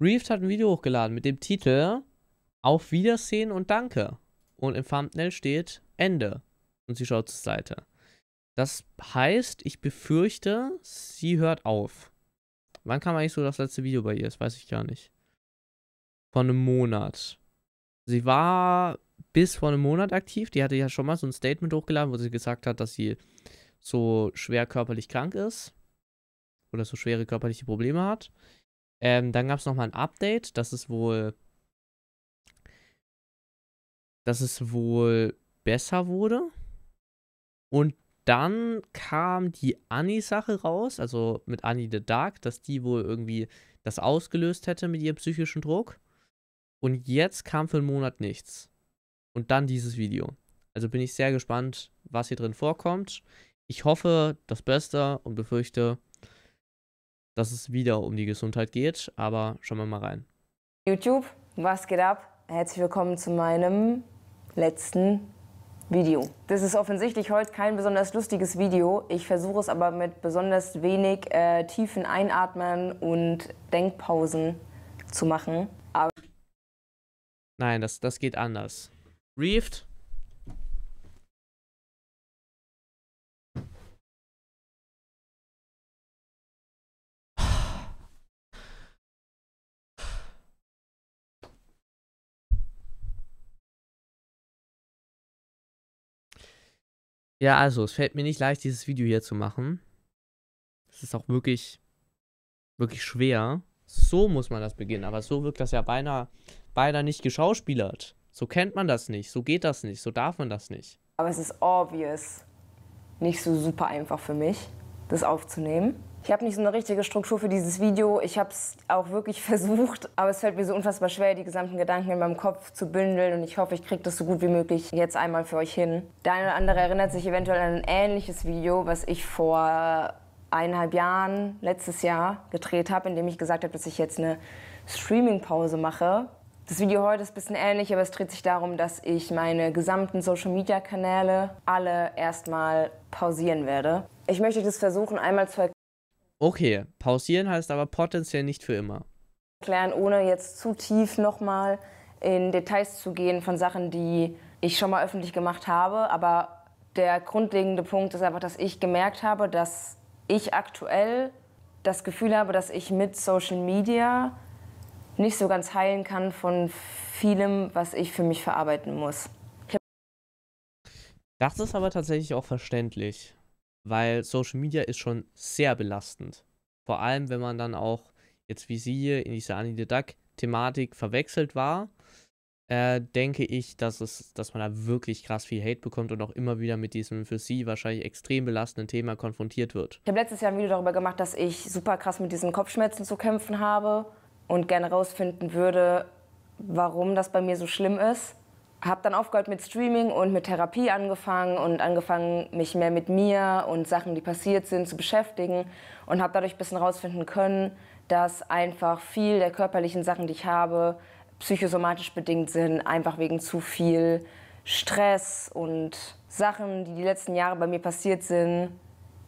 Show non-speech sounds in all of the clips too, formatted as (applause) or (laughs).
Reefed hat ein Video hochgeladen mit dem Titel Auf Wiedersehen und Danke. Und im Thumbnail steht Ende. Und sie schaut zur Seite. Das heißt, ich befürchte, sie hört auf. Wann kam eigentlich so das letzte Video bei ihr? Das weiß ich gar nicht. Vor einem Monat. Sie war bis vor einem Monat aktiv. Die hatte ja schon mal so ein Statement hochgeladen, wo sie gesagt hat, dass sie so schwer körperlich krank ist. Oder so schwere körperliche Probleme hat. Ähm, dann gab es nochmal ein Update, das ist wohl. Dass es wohl besser wurde. Und dann kam die Annie-Sache raus, also mit Annie the Dark, dass die wohl irgendwie das ausgelöst hätte mit ihrem psychischen Druck. Und jetzt kam für einen Monat nichts. Und dann dieses Video. Also bin ich sehr gespannt, was hier drin vorkommt. Ich hoffe das Beste und befürchte, dass es wieder um die Gesundheit geht, aber schauen wir mal rein. YouTube, was geht ab? Herzlich willkommen zu meinem letzten Video. Das ist offensichtlich heute kein besonders lustiges Video. Ich versuche es aber mit besonders wenig äh, tiefen Einatmen und Denkpausen zu machen. Aber Nein, das, das geht anders. Reefed Ja, also, es fällt mir nicht leicht, dieses Video hier zu machen. Es ist auch wirklich, wirklich schwer. So muss man das beginnen, aber so wirkt das ja beinahe, beinahe nicht geschauspielert. So kennt man das nicht, so geht das nicht, so darf man das nicht. Aber es ist obvious nicht so super einfach für mich, das aufzunehmen. Ich habe nicht so eine richtige Struktur für dieses Video. Ich habe es auch wirklich (laughs) versucht, aber es fällt mir so unfassbar schwer, die gesamten Gedanken in meinem Kopf zu bündeln und ich hoffe, ich kriege das so gut wie möglich jetzt einmal für euch hin. Der eine oder andere erinnert sich eventuell an ein ähnliches Video, was ich vor eineinhalb Jahren letztes Jahr gedreht habe, in dem ich gesagt habe, dass ich jetzt eine Streaming-Pause mache. Das Video heute ist ein bisschen ähnlich, aber es dreht sich darum, dass ich meine gesamten Social-Media-Kanäle alle erstmal pausieren werde. Ich möchte das versuchen, einmal zu erklären. Okay, pausieren heißt aber potenziell nicht für immer. Erklären, ohne jetzt zu tief nochmal in Details zu gehen von Sachen, die ich schon mal öffentlich gemacht habe. Aber der grundlegende Punkt ist einfach, dass ich gemerkt habe, dass ich aktuell das Gefühl habe, dass ich mit Social Media nicht so ganz heilen kann von vielem, was ich für mich verarbeiten muss. Das ist aber tatsächlich auch verständlich weil Social Media ist schon sehr belastend. Vor allem, wenn man dann auch jetzt wie sie hier in dieser Annie Duck thematik verwechselt war, äh, denke ich, dass, es, dass man da wirklich krass viel Hate bekommt und auch immer wieder mit diesem für sie wahrscheinlich extrem belastenden Thema konfrontiert wird. Ich habe letztes Jahr ein Video darüber gemacht, dass ich super krass mit diesen Kopfschmerzen zu kämpfen habe und gerne rausfinden würde, warum das bei mir so schlimm ist habe dann aufgehört mit Streaming und mit Therapie angefangen und angefangen, mich mehr mit mir und Sachen, die passiert sind, zu beschäftigen und habe dadurch ein bisschen rausfinden können, dass einfach viel der körperlichen Sachen, die ich habe, psychosomatisch bedingt sind, einfach wegen zu viel Stress und Sachen, die die letzten Jahre bei mir passiert sind,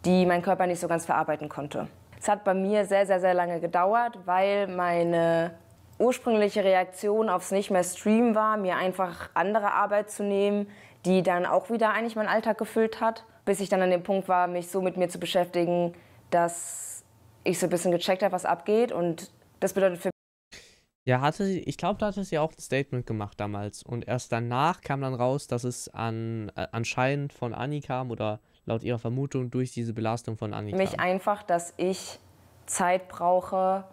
die mein Körper nicht so ganz verarbeiten konnte. Es hat bei mir sehr, sehr, sehr lange gedauert, weil meine ursprüngliche Reaktion aufs nicht mehr Stream war, mir einfach andere Arbeit zu nehmen, die dann auch wieder eigentlich meinen Alltag gefüllt hat, bis ich dann an dem Punkt war, mich so mit mir zu beschäftigen, dass ich so ein bisschen gecheckt habe, was abgeht und das bedeutet für mich ja, hatte sie, ich glaube, da hatte sie auch ein Statement gemacht damals. Und erst danach kam dann raus, dass es an, äh, anscheinend von Annie kam oder laut ihrer Vermutung durch diese Belastung von Annie mich kam. einfach, dass ich Zeit brauche,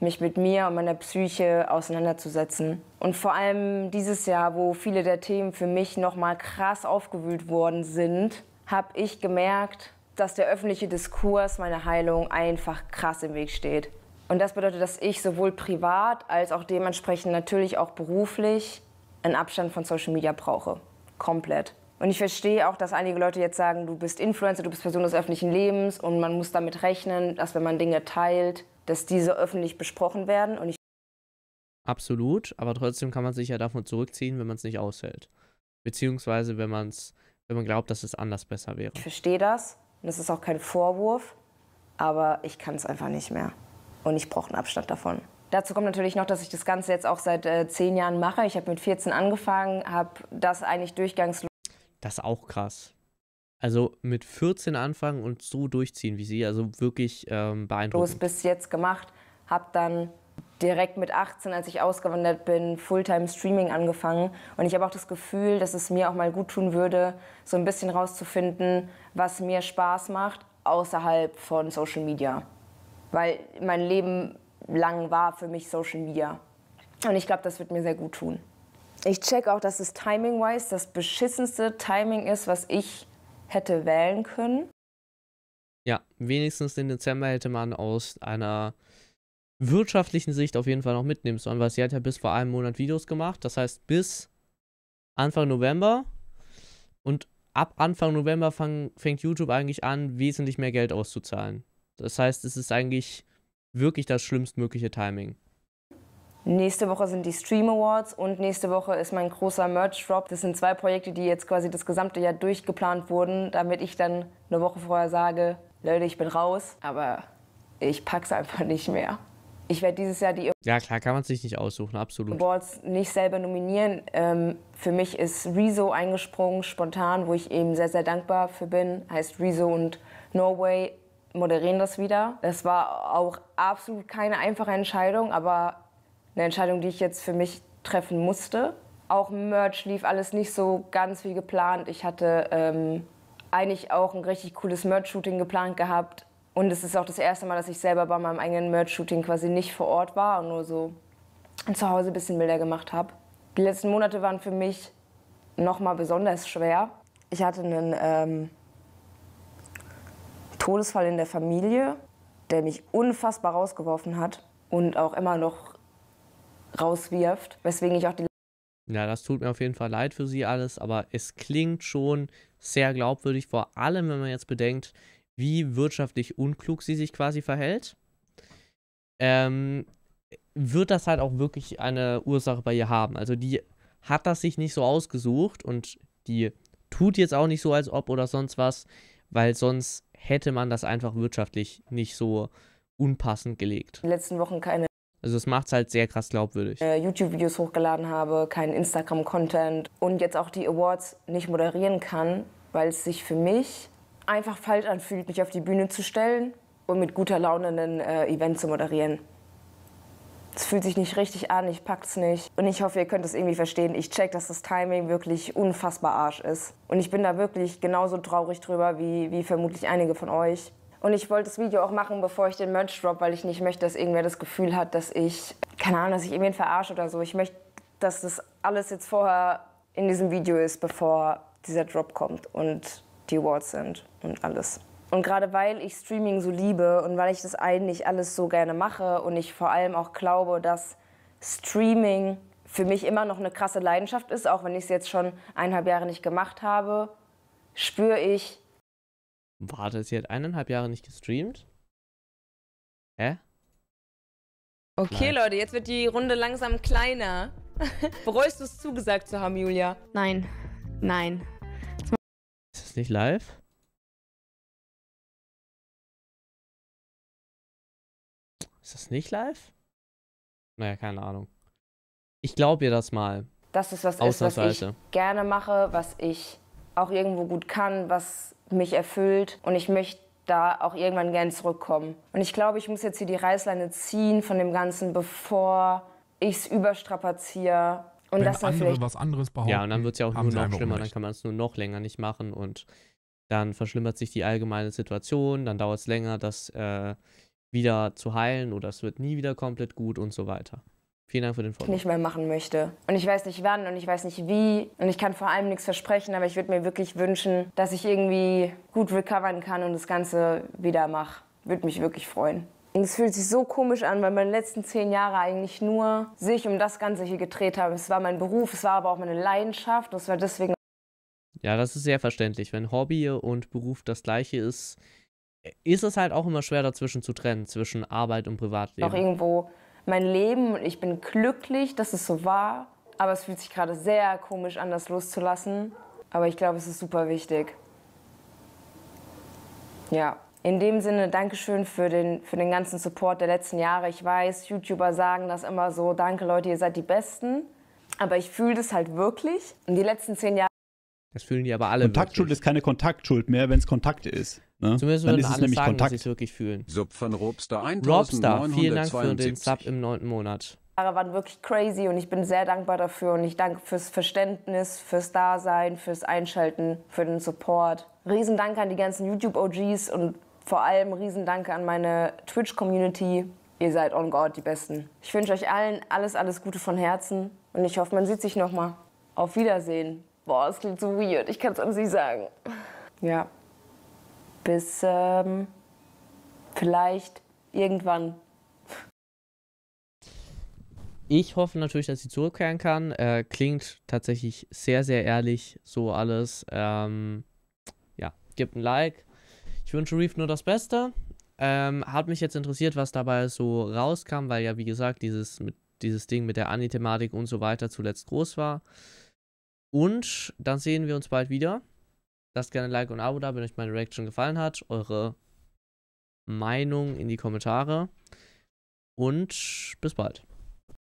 mich mit mir und meiner Psyche auseinanderzusetzen. Und vor allem dieses Jahr, wo viele der Themen für mich nochmal krass aufgewühlt worden sind, habe ich gemerkt, dass der öffentliche Diskurs meiner Heilung einfach krass im Weg steht. Und das bedeutet, dass ich sowohl privat als auch dementsprechend natürlich auch beruflich einen Abstand von Social Media brauche. Komplett. Und ich verstehe auch, dass einige Leute jetzt sagen, du bist Influencer, du bist Person des öffentlichen Lebens und man muss damit rechnen, dass wenn man Dinge teilt, dass diese öffentlich besprochen werden. Und ich Absolut, aber trotzdem kann man sich ja davon zurückziehen, wenn man es nicht aushält. Beziehungsweise, wenn, man's, wenn man glaubt, dass es anders besser wäre. Ich verstehe das und es ist auch kein Vorwurf, aber ich kann es einfach nicht mehr. Und ich brauche einen Abstand davon. Dazu kommt natürlich noch, dass ich das Ganze jetzt auch seit äh, zehn Jahren mache. Ich habe mit 14 angefangen, habe das eigentlich durchgangslos. Das ist auch krass. Also mit 14 anfangen und so durchziehen wie sie, also wirklich ähm, beeindruckend. So bis jetzt gemacht, habe dann direkt mit 18, als ich ausgewandert bin, Fulltime-Streaming angefangen. Und ich habe auch das Gefühl, dass es mir auch mal gut tun würde, so ein bisschen rauszufinden, was mir Spaß macht außerhalb von Social Media. Weil mein Leben lang war für mich Social Media. Und ich glaube, das wird mir sehr gut tun. Ich check auch, dass es timing-wise das beschissenste Timing ist, was ich hätte wählen können. Ja, wenigstens den Dezember hätte man aus einer wirtschaftlichen Sicht auf jeden Fall noch mitnehmen sollen, weil sie hat ja bis vor einem Monat Videos gemacht. Das heißt, bis Anfang November und ab Anfang November fang, fängt YouTube eigentlich an, wesentlich mehr Geld auszuzahlen. Das heißt, es ist eigentlich wirklich das schlimmstmögliche Timing. Nächste Woche sind die Stream Awards und nächste Woche ist mein großer Merch Drop. Das sind zwei Projekte, die jetzt quasi das gesamte Jahr durchgeplant wurden, damit ich dann eine Woche vorher sage, Leute, ich bin raus, aber ich pack's einfach nicht mehr. Ich werde dieses Jahr die Ja, klar, kann man sich nicht aussuchen, absolut. Awards nicht selber nominieren. Ähm, für mich ist Rezo eingesprungen, spontan, wo ich eben sehr, sehr dankbar für bin. Heißt Rezo und Norway moderieren das wieder. Das war auch absolut keine einfache Entscheidung, aber eine Entscheidung, die ich jetzt für mich treffen musste. Auch Merch lief alles nicht so ganz wie geplant. Ich hatte ähm, eigentlich auch ein richtig cooles Merch-Shooting geplant gehabt. Und es ist auch das erste Mal, dass ich selber bei meinem eigenen Merch-Shooting quasi nicht vor Ort war und nur so zu Hause ein bisschen Bilder gemacht habe. Die letzten Monate waren für mich nochmal besonders schwer. Ich hatte einen ähm, Todesfall in der Familie, der mich unfassbar rausgeworfen hat und auch immer noch rauswirft, weswegen ich auch die ja, das tut mir auf jeden Fall leid für sie alles, aber es klingt schon sehr glaubwürdig, vor allem wenn man jetzt bedenkt, wie wirtschaftlich unklug sie sich quasi verhält. Ähm, wird das halt auch wirklich eine Ursache bei ihr haben. Also die hat das sich nicht so ausgesucht und die tut jetzt auch nicht so, als ob oder sonst was, weil sonst hätte man das einfach wirtschaftlich nicht so unpassend gelegt. In den letzten Wochen keine also es macht es halt sehr krass glaubwürdig. Äh, YouTube-Videos hochgeladen habe, keinen Instagram-Content und jetzt auch die Awards nicht moderieren kann, weil es sich für mich einfach falsch anfühlt, mich auf die Bühne zu stellen und mit guter Laune ein äh, Event zu moderieren. Es fühlt sich nicht richtig an, ich pack's nicht. Und ich hoffe, ihr könnt es irgendwie verstehen. Ich check, dass das Timing wirklich unfassbar Arsch ist. Und ich bin da wirklich genauso traurig drüber wie, wie vermutlich einige von euch. Und ich wollte das Video auch machen, bevor ich den Merch drop, weil ich nicht möchte, dass irgendwer das Gefühl hat, dass ich, keine Ahnung, dass ich irgendwen verarsche oder so. Ich möchte, dass das alles jetzt vorher in diesem Video ist, bevor dieser Drop kommt und die Awards sind und alles. Und gerade weil ich Streaming so liebe und weil ich das eigentlich alles so gerne mache und ich vor allem auch glaube, dass Streaming für mich immer noch eine krasse Leidenschaft ist, auch wenn ich es jetzt schon eineinhalb Jahre nicht gemacht habe, spüre ich, Warte, sie hat eineinhalb Jahre nicht gestreamt? Hä? Okay, Nein. Leute, jetzt wird die Runde langsam kleiner. (laughs) Bereust du es zugesagt zu haben, Julia? Nein. Nein. Ist das nicht live? Ist das nicht live? Naja, keine Ahnung. Ich glaube ihr das mal. Das ist was, ist, was ich gerne mache, was ich auch irgendwo gut kann, was mich erfüllt und ich möchte da auch irgendwann gern zurückkommen. Und ich glaube, ich muss jetzt hier die Reißleine ziehen von dem Ganzen, bevor ich es überstrapaziere. Und Wenn das dann andere was anderes behaupten. Ja, und dann wird es ja auch nur noch schlimmer, dann kann man es nur noch länger nicht machen und dann verschlimmert sich die allgemeine Situation, dann dauert es länger, das äh, wieder zu heilen oder es wird nie wieder komplett gut und so weiter. Vielen Dank für den Vortrag. Nicht mehr machen möchte. Und ich weiß nicht wann und ich weiß nicht wie und ich kann vor allem nichts versprechen, aber ich würde mir wirklich wünschen, dass ich irgendwie gut recovern kann und das Ganze wieder mache. Würde mich wirklich freuen. Und es fühlt sich so komisch an, weil meine letzten zehn Jahre eigentlich nur sich um das Ganze hier gedreht haben. Es war mein Beruf, es war aber auch meine Leidenschaft und es war deswegen. Ja, das ist sehr verständlich. Wenn Hobby und Beruf das gleiche ist, ist es halt auch immer schwer dazwischen zu trennen, zwischen Arbeit und Privatleben. Auch irgendwo mein Leben und ich bin glücklich, dass es so war. Aber es fühlt sich gerade sehr komisch an, das loszulassen. Aber ich glaube, es ist super wichtig. Ja. In dem Sinne, Dankeschön für den, für den ganzen Support der letzten Jahre. Ich weiß, YouTuber sagen das immer so, danke Leute, ihr seid die Besten. Aber ich fühle das halt wirklich. In die letzten zehn Jahre das fühlen die aber alle. Kontaktschuld wirklich. ist keine Kontaktschuld mehr, wenn es Kontakt ist. Ne? Zumindest Dann ist es nämlich sagen, Kontakt. dass sie es wirklich fühlen. Sub von Robster 1972. Robster, vielen Dank für den Sub im neunten Monat. Jahre waren wirklich crazy und ich bin sehr dankbar dafür und ich danke fürs Verständnis, fürs Dasein, fürs Einschalten, für den Support. Riesen an die ganzen YouTube-OGs und vor allem riesen an meine Twitch-Community. Ihr seid on God die Besten. Ich wünsche euch allen alles, alles Gute von Herzen und ich hoffe, man sieht sich nochmal. Auf Wiedersehen boah, es klingt so weird, ich kann es an nicht sagen. Ja. Bis ähm, vielleicht irgendwann. Ich hoffe natürlich, dass sie zurückkehren kann. Äh, klingt tatsächlich sehr, sehr ehrlich, so alles. Ähm, ja, gebt ein Like. Ich wünsche Reef nur das Beste. Ähm, hat mich jetzt interessiert, was dabei so rauskam, weil ja, wie gesagt, dieses, mit, dieses Ding mit der Anni-Thematik und so weiter zuletzt groß war. Und dann sehen wir uns bald wieder. Lasst gerne ein Like und ein Abo da, wenn euch meine Reaction gefallen hat. Eure Meinung in die Kommentare. Und bis bald.